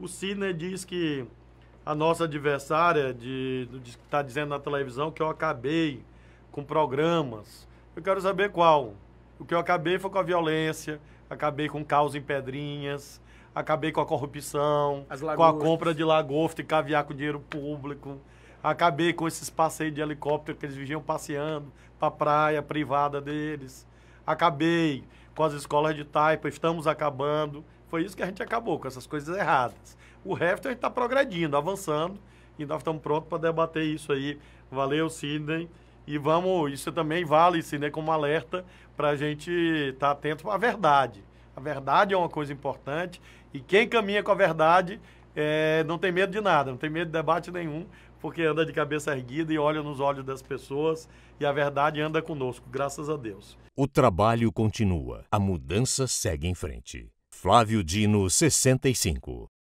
O Sidney diz que a nossa adversária de está dizendo na televisão que eu acabei com programas. Eu quero saber qual. O que eu acabei foi com a violência, acabei com caos em pedrinhas, acabei com a corrupção, com a compra de lagosta e caviar com dinheiro público, acabei com esses passeios de helicóptero que eles vinham passeando para a praia privada deles, acabei com as escolas de taipa, estamos acabando. Foi isso que a gente acabou, com essas coisas erradas. O resto a gente está progredindo, avançando, e nós estamos prontos para debater isso aí. Valeu, Sidney. E vamos, isso também vale, Sidney, como alerta para a gente estar tá atento à verdade. A verdade é uma coisa importante, e quem caminha com a verdade é, não tem medo de nada, não tem medo de debate nenhum, porque anda de cabeça erguida e olha nos olhos das pessoas e a verdade anda conosco, graças a Deus. O trabalho continua, a mudança segue em frente. Flávio Dino 65